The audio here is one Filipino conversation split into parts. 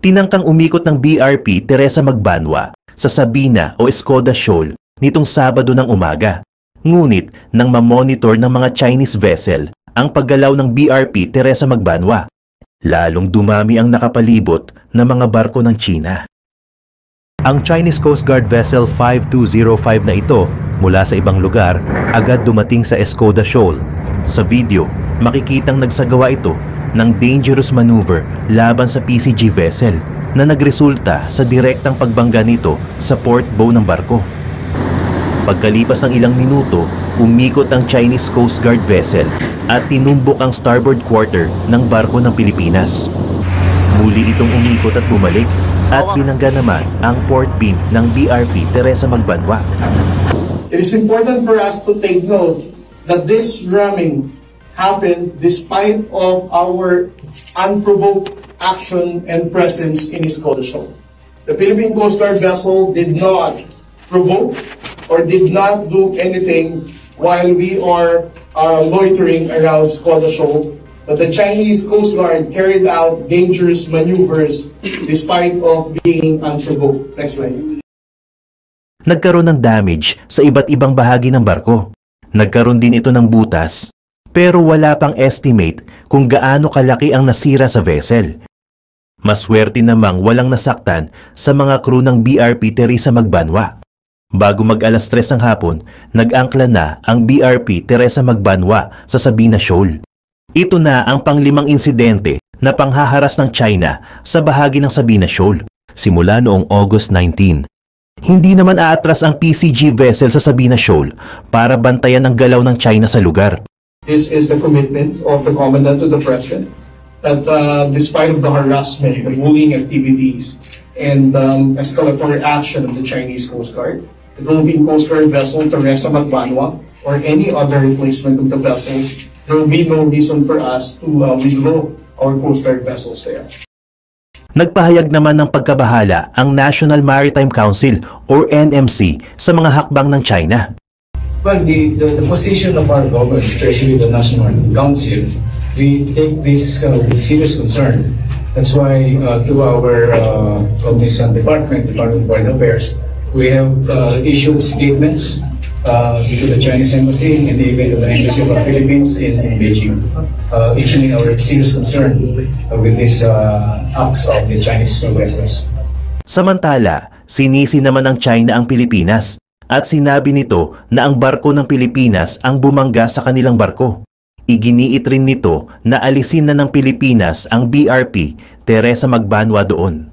tinangkang umikot ng BRP Teresa Magbanwa sa Sabina o Escoda Shoal nitong Sabado ng umaga. Ngunit nang mamonitor ng mga Chinese vessel ang paggalaw ng BRP Teresa Magbanwa, lalong dumami ang nakapalibot na mga barko ng China. Ang Chinese Coast Guard Vessel 5205 na ito mula sa ibang lugar agad dumating sa Escoda Shoal. Sa video, makikitang nagsagawa ito ng dangerous maneuver laban sa PCG vessel na nagresulta sa direktang pagbangga nito sa port bow ng barko. Pagkalipas ng ilang minuto, umikot ang Chinese Coast Guard vessel at tinumbok ang starboard quarter ng barko ng Pilipinas. Muli itong umikot at bumalik at binangga naman ang port beam ng BRP Teresa Magbanwa. It is important for us to take note that this ramming happened despite of our unprovoked action and presence in his coalition. The Philippine Coast Guard vessel did not provoke or did not do anything while we are uh, loitering around Skoda but the Chinese Coast Guard carried out dangerous maneuvers despite of being unprovoked. Next slide. Nagkaroon ng damage sa iba't ibang bahagi ng barko. Nagkaroon din ito ng butas pero wala pang estimate kung gaano kalaki ang nasira sa vessel. Maswerte namang walang nasaktan sa mga crew ng BRP Teresa Magbanwa. Bago mag-alas 3 ng hapon, nag-angkla na ang BRP Teresa Magbanwa sa Sabina Shoal. Ito na ang panglimang insidente na panghaharas ng China sa bahagi ng Sabina Shoal simula noong August 19. Hindi naman aatras ang PCG vessel sa Sabina Shoal para bantayan ang galaw ng China sa lugar. This is the commitment of the Commandant to the President that uh, despite of the harassment, the bullying activities, and um, escalatory action of the Chinese Coast Guard, the Philippine Coast Guard vessel Teresa Magbanwa or any other replacement of the vessel, there will be no reason for us to uh, withdraw our Coast Guard vessels there. Nagpahayag naman ng pagkabahala ang National Maritime Council or NMC sa mga hakbang ng China well, the, the, the, position of our government, especially the National Council, we take this uh, with serious concern. That's why uh, through our uh, Cognizant uh, Department, Department of Foreign Affairs, we have uh, issued statements uh, to the Chinese Embassy and even to the Embassy of the Philippines is in Beijing, uh, issuing our serious concern uh, with these uh, acts of the Chinese aggressors. Samantala, sinisi naman ng China ang Pilipinas at sinabi nito na ang barko ng Pilipinas ang bumangga sa kanilang barko. Iginiit rin nito na alisin na ng Pilipinas ang BRP Teresa Magbanwa doon.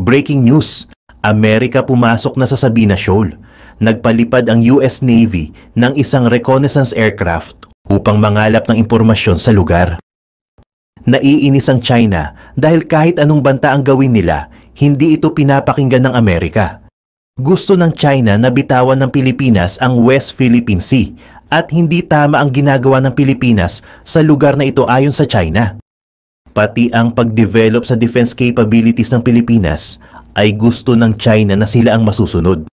Breaking news! Amerika pumasok na sa Sabina Shoal. Nagpalipad ang US Navy ng isang reconnaissance aircraft upang mangalap ng impormasyon sa lugar. Naiinis ang China dahil kahit anong banta ang gawin nila, hindi ito pinapakinggan ng Amerika. Gusto ng China na bitawan ng Pilipinas ang West Philippine Sea at hindi tama ang ginagawa ng Pilipinas sa lugar na ito ayon sa China. Pati ang pagdevelop sa defense capabilities ng Pilipinas ay gusto ng China na sila ang masusunod.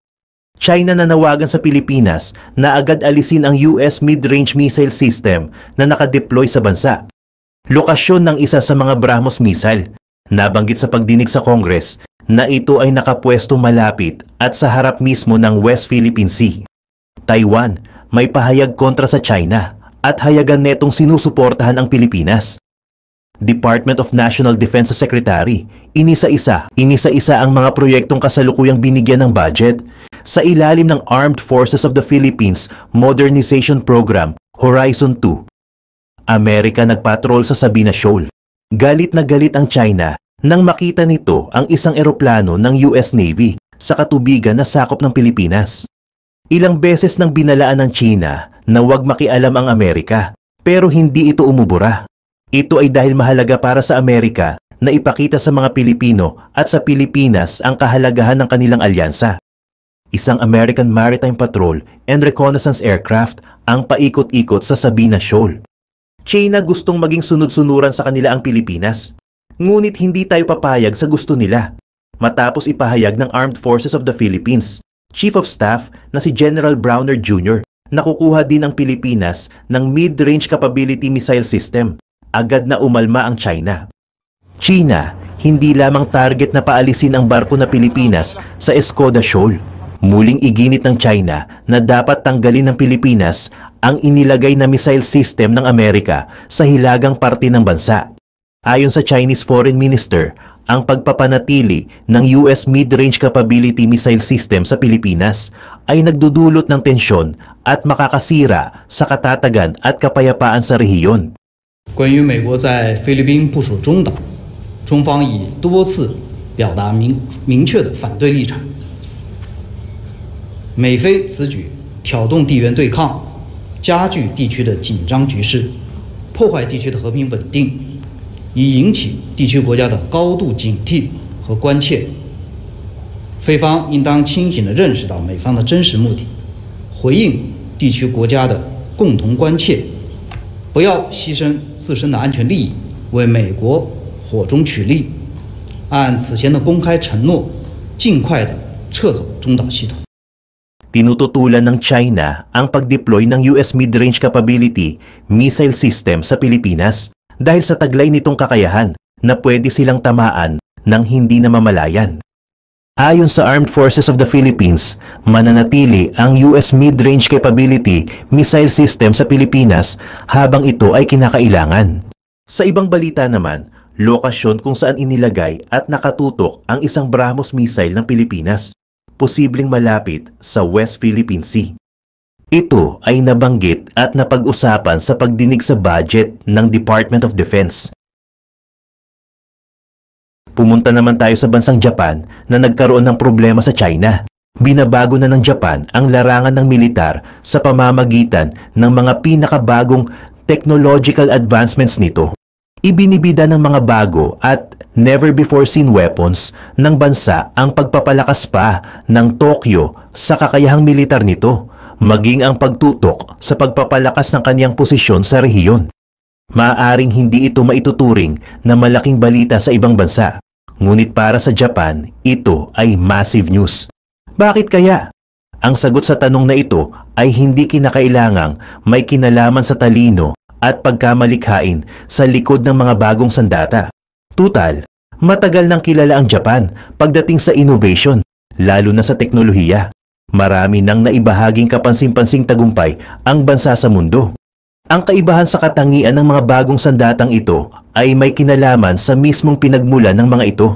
China nanawagan sa Pilipinas na agad alisin ang US mid-range missile system na nakadeploy sa bansa. Lokasyon ng isa sa mga Brahmos missile, nabanggit sa pagdinig sa Congress, na ito ay nakapwesto malapit at sa harap mismo ng West Philippine Sea. Taiwan may pahayag kontra sa China at hayagan netong sinusuportahan ang Pilipinas. Department of National Defense Secretary, inisa-isa, inisa-isa ang mga proyektong kasalukuyang binigyan ng budget sa ilalim ng Armed Forces of the Philippines Modernization Program Horizon 2. Amerika nagpatrol sa Sabina Shoal. Galit na galit ang China nang makita nito ang isang eroplano ng US Navy sa katubigan na sakop ng Pilipinas. Ilang beses nang binalaan ng China na huwag makialam ang Amerika, pero hindi ito umubura. Ito ay dahil mahalaga para sa Amerika na ipakita sa mga Pilipino at sa Pilipinas ang kahalagahan ng kanilang alyansa. Isang American Maritime Patrol and Reconnaissance Aircraft ang paikot-ikot sa Sabina Shoal. China gustong maging sunod-sunuran sa kanila ang Pilipinas Ngunit hindi tayo papayag sa gusto nila. Matapos ipahayag ng Armed Forces of the Philippines, Chief of Staff na si General Browner Jr. Nakukuha din ang Pilipinas ng mid-range capability missile system. Agad na umalma ang China. China, hindi lamang target na paalisin ang barko na Pilipinas sa Escoda Shoal. Muling iginit ng China na dapat tanggalin ng Pilipinas ang inilagay na missile system ng Amerika sa hilagang parte ng bansa. Ayon sa Chinese Foreign Minister, ang pagpapanatili ng US mid-range capability missile system sa Pilipinas ay nagdudulot ng tensyon at makakasira sa katatagan at kapayapaan sa rehiyon. 关于美国在菲律宾部署中岛，中方已多次表达明明确的反对立场。美菲此举挑动地缘对抗，加剧地区的紧张局势，破坏地区的和平稳定。以引起地区国家的高度警惕和关切。菲方应当清醒的认识到美方的真实目的，回应地区国家的共同关切，不要牺牲自身的安全利益，为美国火中取栗。按此前的公开承诺，尽快的撤走中导系统。Tinuto tula ng China ang pag-deploy ng US mid-range capability missile system sa Pilipinas. dahil sa taglay nitong kakayahan na pwede silang tamaan nang hindi namamalayan. Ayon sa Armed Forces of the Philippines, mananatili ang US Mid-Range Capability Missile System sa Pilipinas habang ito ay kinakailangan. Sa ibang balita naman, lokasyon kung saan inilagay at nakatutok ang isang Brahmos missile ng Pilipinas, posibleng malapit sa West Philippine Sea. Ito ay nabanggit at napag-usapan sa pagdinig sa budget ng Department of Defense. Pumunta naman tayo sa bansang Japan na nagkaroon ng problema sa China. Binabago na ng Japan ang larangan ng militar sa pamamagitan ng mga pinakabagong technological advancements nito. Ibinibida ng mga bago at never before seen weapons ng bansa ang pagpapalakas pa ng Tokyo sa kakayahang militar nito maging ang pagtutok sa pagpapalakas ng kaniyang posisyon sa rehiyon. Maaring hindi ito maituturing na malaking balita sa ibang bansa, ngunit para sa Japan, ito ay massive news. Bakit kaya? Ang sagot sa tanong na ito ay hindi kinakailangang may kinalaman sa talino at pagkamalikhain sa likod ng mga bagong sandata. Tutal, matagal nang kilala ang Japan pagdating sa innovation, lalo na sa teknolohiya. Marami nang naibahaging kapansin-pansing tagumpay ang bansa sa mundo. Ang kaibahan sa katangian ng mga bagong sandatang ito ay may kinalaman sa mismong pinagmula ng mga ito.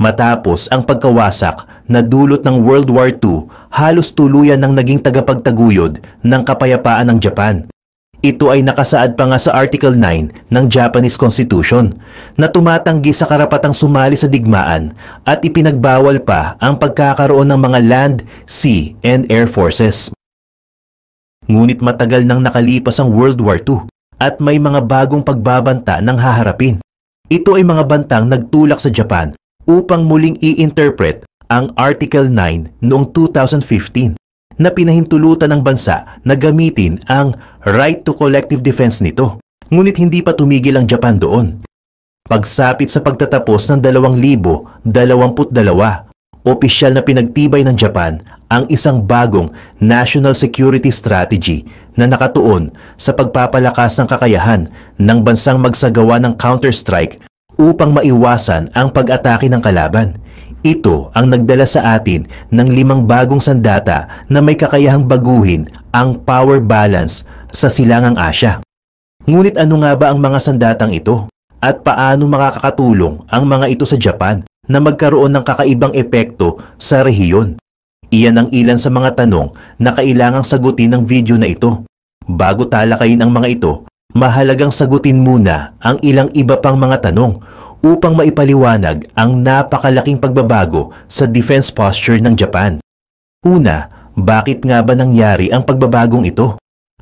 Matapos ang pagkawasak na dulot ng World War II, halos tuluyan ng naging tagapagtaguyod ng kapayapaan ng Japan. Ito ay nakasaad pa nga sa Article 9 ng Japanese Constitution na tumatanggi sa karapatang sumali sa digmaan at ipinagbawal pa ang pagkakaroon ng mga land, sea, and air forces. Ngunit matagal nang nakalipas ang World War II at may mga bagong pagbabanta nang haharapin. Ito ay mga bantang nagtulak sa Japan upang muling i-interpret ang Article 9 noong 2015 na pinahintulutan ng bansa na gamitin ang right to collective defense nito. Ngunit hindi pa tumigil ang Japan doon. Pagsapit sa pagtatapos ng 2022, opisyal na pinagtibay ng Japan ang isang bagong national security strategy na nakatuon sa pagpapalakas ng kakayahan ng bansang magsagawa ng counter-strike upang maiwasan ang pag-atake ng kalaban. Ito ang nagdala sa atin ng limang bagong sandata na may kakayahang baguhin ang power balance sa Silangang Asya. Ngunit ano nga ba ang mga sandatang ito? At paano makakatulong ang mga ito sa Japan na magkaroon ng kakaibang epekto sa rehiyon? Iyan ang ilan sa mga tanong na kailangang sagutin ng video na ito. Bago talakayin ang mga ito, mahalagang sagutin muna ang ilang iba pang mga tanong upang maipaliwanag ang napakalaking pagbabago sa defense posture ng Japan. Una, bakit nga ba nangyari ang pagbabagong ito?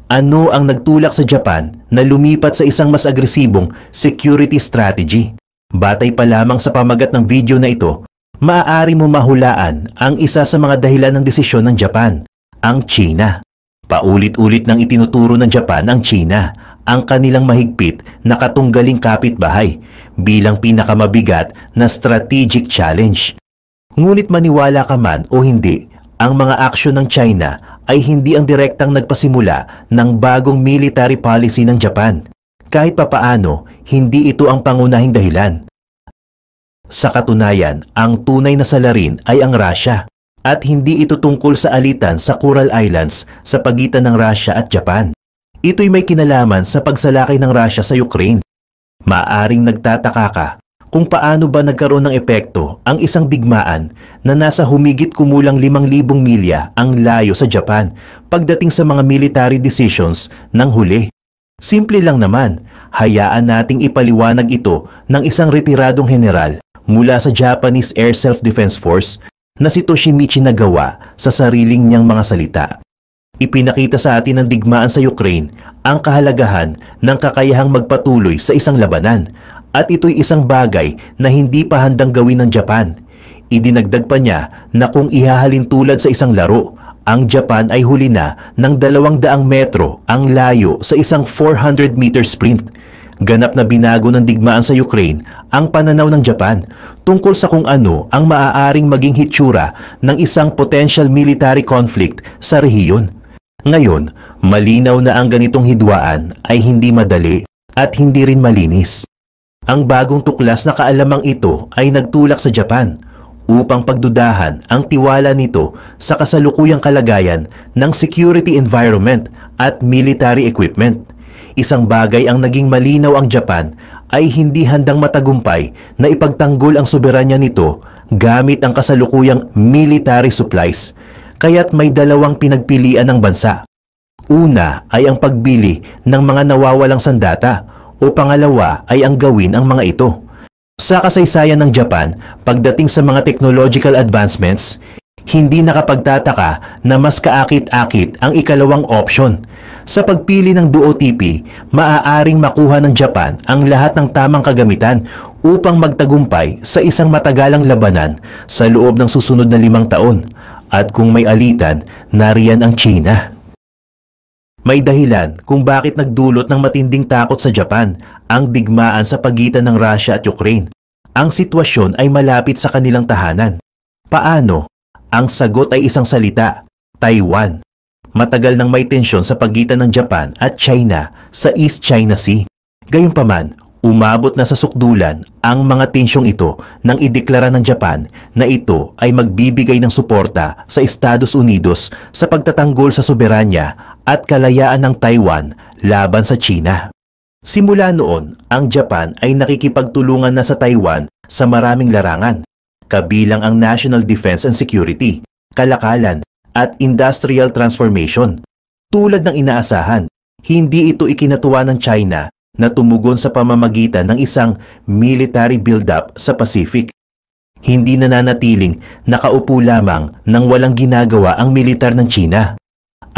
Ano ang nagtulak sa Japan na lumipat sa isang mas agresibong security strategy? Batay pa lamang sa pamagat ng video na ito, maaari mo mahulaan ang isa sa mga dahilan ng desisyon ng Japan, ang China. Paulit-ulit nang itinuturo ng Japan ang China ang kanilang mahigpit na katunggaling kapitbahay bilang pinakamabigat na strategic challenge. Ngunit maniwala ka man o hindi, ang mga aksyon ng China ay hindi ang direktang nagpasimula ng bagong military policy ng Japan. Kahit papaano, hindi ito ang pangunahing dahilan. Sa katunayan, ang tunay na salarin ay ang Russia at hindi ito tungkol sa alitan sa Coral Islands sa pagitan ng Russia at Japan. Ito'y may kinalaman sa pagsalakay ng Russia sa Ukraine. Maaring nagtataka ka kung paano ba nagkaroon ng epekto ang isang digmaan na nasa humigit kumulang 5,000 milya ang layo sa Japan pagdating sa mga military decisions ng huli. Simple lang naman, hayaan nating ipaliwanag ito ng isang retiradong general mula sa Japanese Air Self-Defense Force na si Toshimichi Nagawa sa sariling niyang mga salita. Ipinakita sa atin ng digmaan sa Ukraine ang kahalagahan ng kakayahang magpatuloy sa isang labanan at ito'y isang bagay na hindi pa handang gawin ng Japan. Idinagdag pa niya na kung ihahalin tulad sa isang laro, ang Japan ay huli na ng 200 metro ang layo sa isang 400 meter sprint. Ganap na binago ng digmaan sa Ukraine ang pananaw ng Japan tungkol sa kung ano ang maaaring maging hitsura ng isang potential military conflict sa rehiyon. Ngayon, malinaw na ang ganitong hidwaan ay hindi madali at hindi rin malinis. Ang bagong tuklas na kaalamang ito ay nagtulak sa Japan upang pagdudahan ang tiwala nito sa kasalukuyang kalagayan ng security environment at military equipment. Isang bagay ang naging malinaw ang Japan ay hindi handang matagumpay na ipagtanggol ang soberanya nito gamit ang kasalukuyang military supplies kaya't may dalawang pinagpilian ng bansa. Una ay ang pagbili ng mga nawawalang sandata o pangalawa ay ang gawin ang mga ito. Sa kasaysayan ng Japan, pagdating sa mga technological advancements, hindi nakapagtataka na mas kaakit-akit ang ikalawang option. Sa pagpili ng DOTP, maaaring makuha ng Japan ang lahat ng tamang kagamitan upang magtagumpay sa isang matagalang labanan sa loob ng susunod na limang taon. At kung may alitan, nariyan ang China. May dahilan kung bakit nagdulot ng matinding takot sa Japan ang digmaan sa pagitan ng Russia at Ukraine. Ang sitwasyon ay malapit sa kanilang tahanan. Paano? Ang sagot ay isang salita, Taiwan. Matagal nang may tensyon sa pagitan ng Japan at China sa East China Sea. Gayunpaman, Umabot na sa sukdulan ang mga tensyong ito nang ideklara ng Japan na ito ay magbibigay ng suporta sa Estados Unidos sa pagtatanggol sa soberanya at kalayaan ng Taiwan laban sa China. Simula noon, ang Japan ay nakikipagtulungan na sa Taiwan sa maraming larangan, kabilang ang national defense and security, kalakalan, at industrial transformation. Tulad ng inaasahan, hindi ito ikinatuwa ng China na tumugon sa pamamagitan ng isang military build-up sa Pacific. Hindi nananatiling nakaupo lamang nang walang ginagawa ang militar ng China.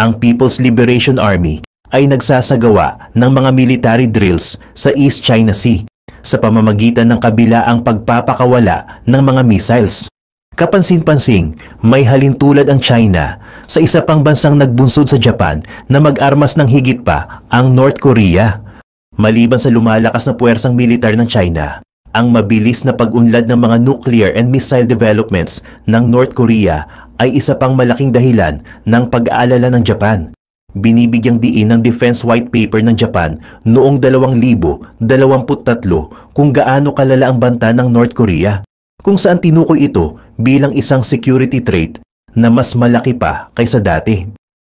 Ang People's Liberation Army ay nagsasagawa ng mga military drills sa East China Sea sa pamamagitan ng kabila ang pagpapakawala ng mga missiles. Kapansin-pansing, may halintulad ang China sa isa pang bansang nagbunsod sa Japan na mag-armas ng higit pa ang North Korea Maliban sa lumalakas na puwersang militar ng China, ang mabilis na pag-unlad ng mga nuclear and missile developments ng North Korea ay isa pang malaking dahilan ng pag-aalala ng Japan. Binibigyang diin ng Defense White Paper ng Japan noong 2023 kung gaano kalala ang banta ng North Korea, kung saan tinukoy ito bilang isang security threat na mas malaki pa kaysa dati.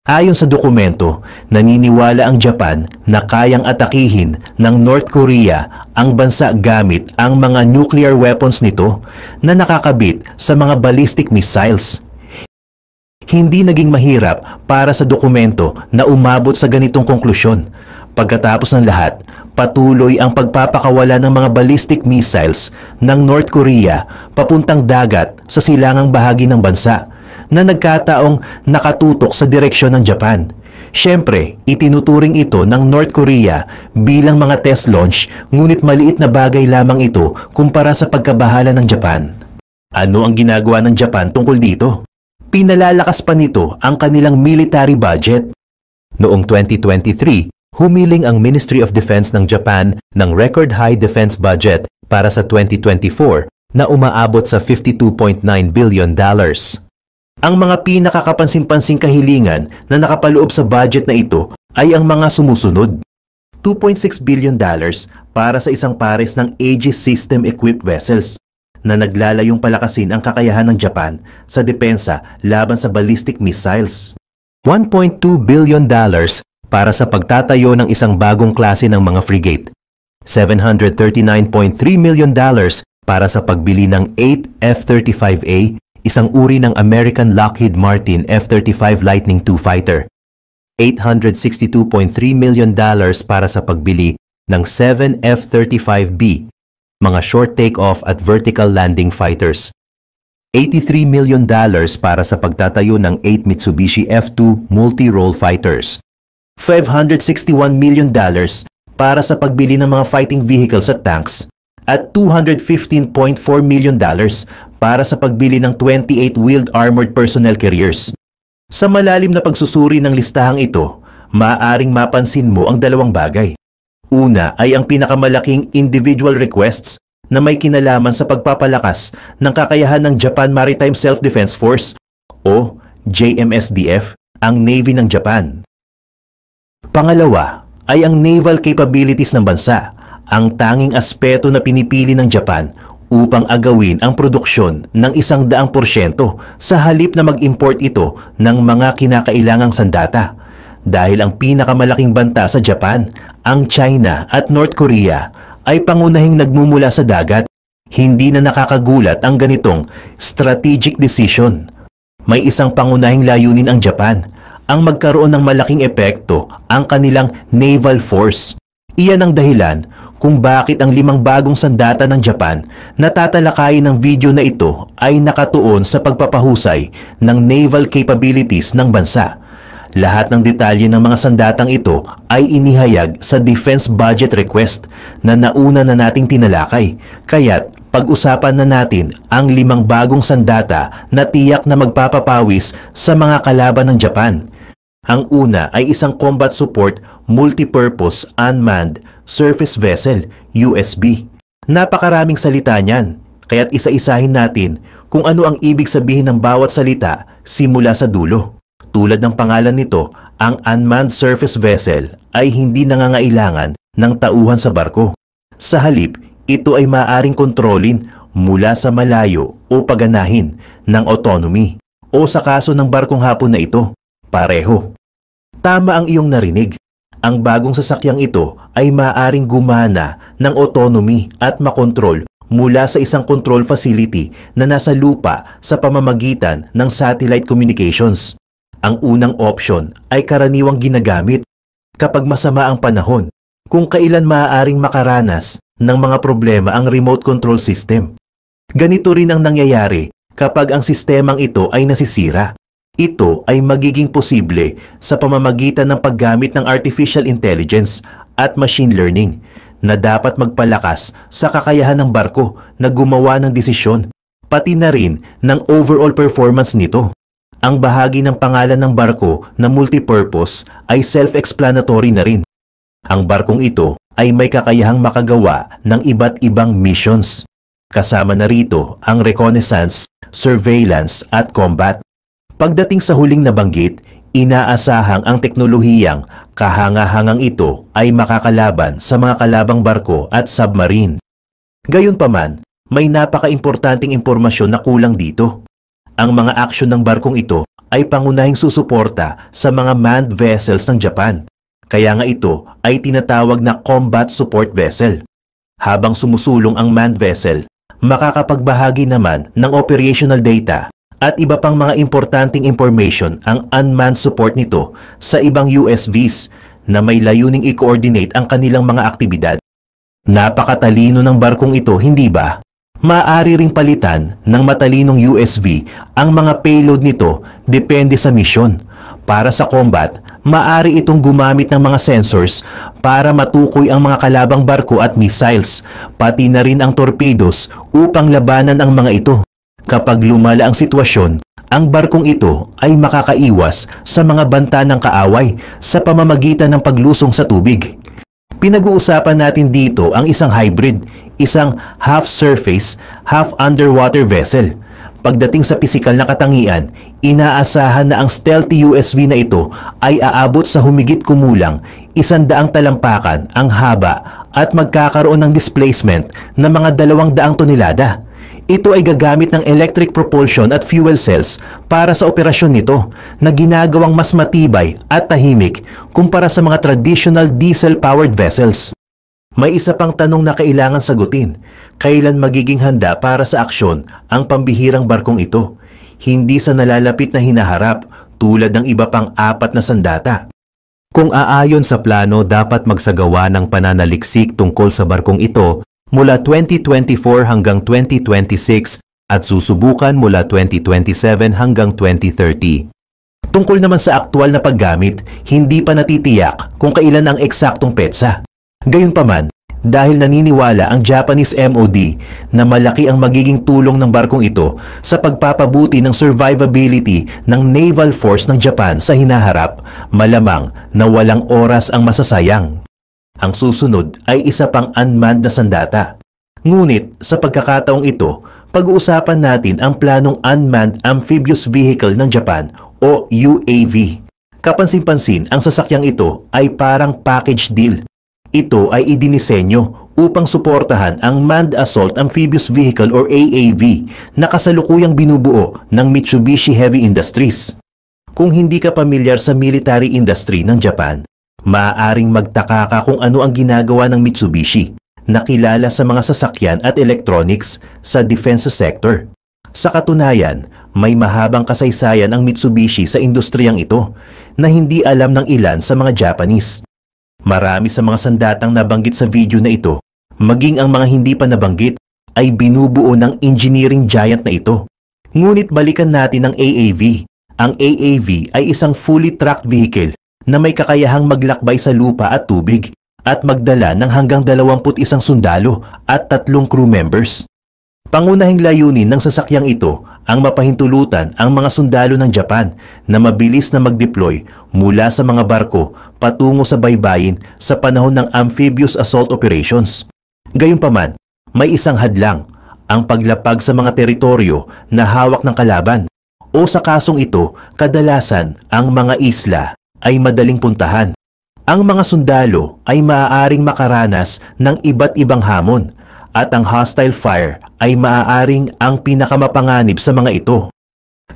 Ayon sa dokumento, naniniwala ang Japan na kayang atakihin ng North Korea ang bansa gamit ang mga nuclear weapons nito na nakakabit sa mga ballistic missiles. Hindi naging mahirap para sa dokumento na umabot sa ganitong konklusyon. Pagkatapos ng lahat, patuloy ang pagpapakawala ng mga ballistic missiles ng North Korea papuntang dagat sa silangang bahagi ng bansa na nagkataong nakatutok sa direksyon ng Japan. Siyempre, itinuturing ito ng North Korea bilang mga test launch ngunit maliit na bagay lamang ito kumpara sa pagkabahala ng Japan. Ano ang ginagawa ng Japan tungkol dito? Pinalalakas pa nito ang kanilang military budget. Noong 2023, humiling ang Ministry of Defense ng Japan ng record high defense budget para sa 2024 na umaabot sa 52.9 billion dollars. Ang mga pinakakapansin-pansing kahilingan na nakapaloob sa budget na ito ay ang mga sumusunod. 2.6 billion dollars para sa isang pares ng Aegis system equipped vessels na naglalayong palakasin ang kakayahan ng Japan sa depensa laban sa ballistic missiles. 1.2 billion dollars para sa pagtatayo ng isang bagong klase ng mga frigate. 739.3 million dollars para sa pagbili ng 8 F-35A isang uri ng American Lockheed Martin F-35 Lightning II fighter. $862.3 million para sa pagbili ng 7 F-35B, mga short take-off at vertical landing fighters. $83 million para sa pagtatayo ng 8 Mitsubishi F-2 multi-role fighters. $561 million para sa pagbili ng mga fighting vehicles at tanks at $215.4 million para sa pagbili ng 28 wheeled armored personnel carriers. Sa malalim na pagsusuri ng listahang ito, maaring mapansin mo ang dalawang bagay. Una ay ang pinakamalaking individual requests na may kinalaman sa pagpapalakas ng kakayahan ng Japan Maritime Self-Defense Force o JMSDF, ang Navy ng Japan. Pangalawa ay ang naval capabilities ng bansa, ang tanging aspeto na pinipili ng Japan upang agawin ang produksyon ng isang daang porsyento sa halip na mag-import ito ng mga kinakailangang sandata. Dahil ang pinakamalaking banta sa Japan, ang China at North Korea ay pangunahing nagmumula sa dagat, hindi na nakakagulat ang ganitong strategic decision. May isang pangunahing layunin ang Japan, ang magkaroon ng malaking epekto ang kanilang naval force. Iyan ang dahilan kung bakit ang limang bagong sandata ng Japan na tatalakayin ng video na ito ay nakatuon sa pagpapahusay ng naval capabilities ng bansa. Lahat ng detalye ng mga sandatang ito ay inihayag sa defense budget request na nauna na nating tinalakay, kaya't pag-usapan na natin ang limang bagong sandata na tiyak na magpapapawis sa mga kalaban ng Japan ang una ay isang combat support multipurpose unmanned surface vessel, USB. Napakaraming salita niyan, kaya't isa-isahin natin kung ano ang ibig sabihin ng bawat salita simula sa dulo. Tulad ng pangalan nito, ang unmanned surface vessel ay hindi nangangailangan ng tauhan sa barko. Sa halip, ito ay maaring kontrolin mula sa malayo o paganahin ng autonomy o sa kaso ng barkong hapon na ito Pareho. Tama ang iyong narinig. Ang bagong sasakyang ito ay maaring gumana ng autonomy at makontrol mula sa isang control facility na nasa lupa sa pamamagitan ng satellite communications. Ang unang option ay karaniwang ginagamit kapag masama ang panahon kung kailan maaaring makaranas ng mga problema ang remote control system. Ganito rin ang nangyayari kapag ang sistemang ito ay nasisira. Ito ay magiging posible sa pamamagitan ng paggamit ng artificial intelligence at machine learning na dapat magpalakas sa kakayahan ng barko na gumawa ng desisyon, pati na rin ng overall performance nito. Ang bahagi ng pangalan ng barko na multipurpose ay self-explanatory na rin. Ang barkong ito ay may kakayahang makagawa ng iba't ibang missions. Kasama na rito ang reconnaissance, surveillance at combat. Pagdating sa huling nabanggit, inaasahang ang teknolohiyang kahangahangang ito ay makakalaban sa mga kalabang barko at submarine. Gayunpaman, may napakaimportanteng impormasyon na kulang dito. Ang mga aksyon ng barkong ito ay pangunahing susuporta sa mga manned vessels ng Japan. Kaya nga ito ay tinatawag na combat support vessel. Habang sumusulong ang manned vessel, makakapagbahagi naman ng operational data at iba pang mga importanteng information ang unmanned support nito sa ibang USVs na may layuning i-coordinate ang kanilang mga aktibidad. Napakatalino ng barkong ito, hindi ba? Maaari ring palitan ng matalinong USV ang mga payload nito depende sa misyon. Para sa combat, maari itong gumamit ng mga sensors para matukoy ang mga kalabang barko at missiles, pati na rin ang torpedos upang labanan ang mga ito. Kapag lumala ang sitwasyon, ang barkong ito ay makakaiwas sa mga banta ng kaaway sa pamamagitan ng paglusong sa tubig. Pinag-uusapan natin dito ang isang hybrid, isang half-surface, half-underwater vessel. Pagdating sa pisikal na katangian, inaasahan na ang stealthy USV na ito ay aabot sa humigit kumulang isandaang talampakan ang haba at magkakaroon ng displacement ng mga dalawang daang tonelada. Ito ay gagamit ng electric propulsion at fuel cells para sa operasyon nito na ginagawang mas matibay at tahimik kumpara sa mga traditional diesel-powered vessels. May isa pang tanong na kailangan sagutin. Kailan magiging handa para sa aksyon ang pambihirang barkong ito? Hindi sa nalalapit na hinaharap tulad ng iba pang apat na sandata. Kung aayon sa plano, dapat magsagawa ng pananaliksik tungkol sa barkong ito mula 2024 hanggang 2026 at susubukan mula 2027 hanggang 2030. Tungkol naman sa aktual na paggamit, hindi pa natitiyak kung kailan ang eksaktong petsa. Gayunpaman, dahil naniniwala ang Japanese MOD na malaki ang magiging tulong ng barkong ito sa pagpapabuti ng survivability ng naval force ng Japan sa hinaharap, malamang na walang oras ang masasayang. Ang susunod ay isa pang unmanned na sandata. Ngunit sa pagkakataong ito, pag-uusapan natin ang planong Unmanned Amphibious Vehicle ng Japan o UAV. Kapansin-pansin, ang sasakyang ito ay parang package deal. Ito ay idinisenyo upang suportahan ang Manned Assault Amphibious Vehicle or AAV na kasalukuyang binubuo ng Mitsubishi Heavy Industries. Kung hindi ka pamilyar sa military industry ng Japan, Maaaring magtaka ka kung ano ang ginagawa ng Mitsubishi nakilala sa mga sasakyan at electronics sa defense sector. Sa katunayan, may mahabang kasaysayan ang Mitsubishi sa industriyang ito na hindi alam ng ilan sa mga Japanese. Marami sa mga sandatang nabanggit sa video na ito, maging ang mga hindi pa nabanggit, ay binubuo ng engineering giant na ito. Ngunit balikan natin ang AAV. Ang AAV ay isang fully tracked vehicle na may kakayahang maglakbay sa lupa at tubig at magdala ng hanggang 21 sundalo at tatlong crew members. Pangunahing layunin ng sasakyang ito ang mapahintulutan ang mga sundalo ng Japan na mabilis na mag-deploy mula sa mga barko patungo sa baybayin sa panahon ng amphibious assault operations. Gayunpaman, may isang hadlang, ang paglapag sa mga teritoryo na hawak ng kalaban o sa kasong ito kadalasan ang mga isla ay madaling puntahan. Ang mga sundalo ay maaaring makaranas ng iba't ibang hamon at ang hostile fire ay maaaring ang pinakamapanganib sa mga ito.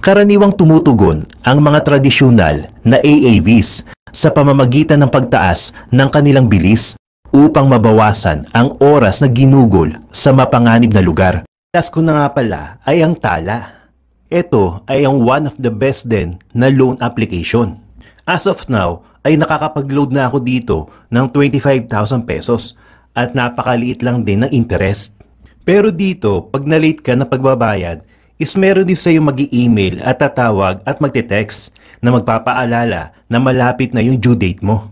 Karaniwang tumutugon ang mga tradisyonal na AAVs sa pamamagitan ng pagtaas ng kanilang bilis upang mabawasan ang oras na ginugol sa mapanganib na lugar. Tas ko na nga pala ay ang tala. Ito ay ang one of the best din na loan application. As of now, ay nakakapag-load na ako dito ng 25,000 pesos at napakaliit lang din ng interest. Pero dito, pag na-late ka na pagbabayad, is meron din sa'yo mag email at tatawag at magte-text na magpapaalala na malapit na yung due date mo.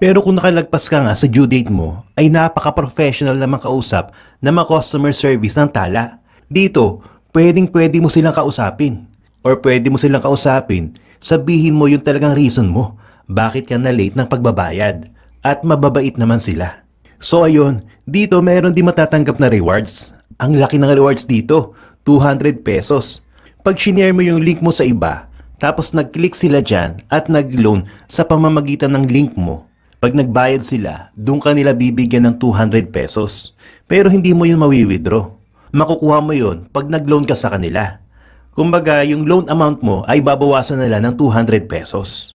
Pero kung nakalagpas ka nga sa due date mo, ay napaka-professional naman kausap na mga customer service ng tala. Dito, pwedeng pwede mo silang kausapin or pwede mo silang kausapin sabihin mo yung talagang reason mo bakit ka na late ng pagbabayad at mababait naman sila. So ayun, dito meron din matatanggap na rewards. Ang laki ng rewards dito, 200 pesos. Pag shinare mo yung link mo sa iba, tapos nag-click sila dyan at nag-loan sa pamamagitan ng link mo, pag nagbayad sila, doon ka nila bibigyan ng 200 pesos. Pero hindi mo yun mawi-withdraw. Makukuha mo yun pag nag-loan ka sa kanila. Kumbaga, yung loan amount mo ay babawasan nila ng 200 pesos.